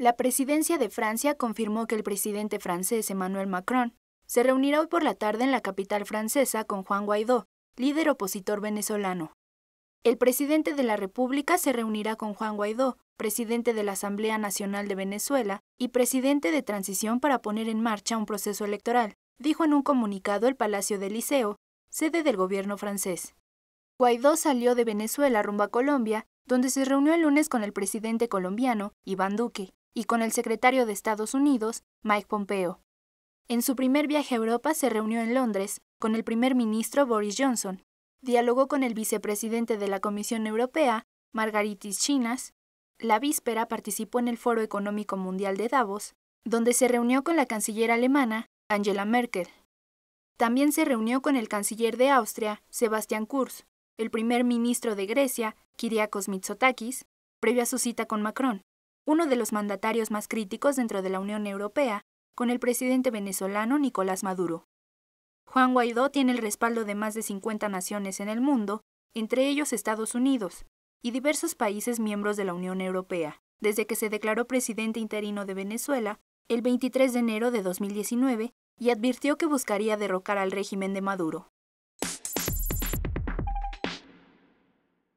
La presidencia de Francia confirmó que el presidente francés Emmanuel Macron se reunirá hoy por la tarde en la capital francesa con Juan Guaidó, líder opositor venezolano. El presidente de la República se reunirá con Juan Guaidó, presidente de la Asamblea Nacional de Venezuela y presidente de transición para poner en marcha un proceso electoral, dijo en un comunicado el Palacio del Liceo, sede del gobierno francés. Guaidó salió de Venezuela rumbo a Colombia, donde se reunió el lunes con el presidente colombiano, Iván Duque y con el secretario de Estados Unidos, Mike Pompeo. En su primer viaje a Europa se reunió en Londres con el primer ministro Boris Johnson, dialogó con el vicepresidente de la Comisión Europea, Margaritis Chinas, la víspera participó en el Foro Económico Mundial de Davos, donde se reunió con la canciller alemana, Angela Merkel. También se reunió con el canciller de Austria, Sebastian Kurz, el primer ministro de Grecia, Kyriakos Mitsotakis, previo a su cita con Macron, uno de los mandatarios más críticos dentro de la Unión Europea, con el presidente venezolano Nicolás Maduro. Juan Guaidó tiene el respaldo de más de 50 naciones en el mundo, entre ellos Estados Unidos, y diversos países miembros de la Unión Europea, desde que se declaró presidente interino de Venezuela el 23 de enero de 2019 y advirtió que buscaría derrocar al régimen de Maduro.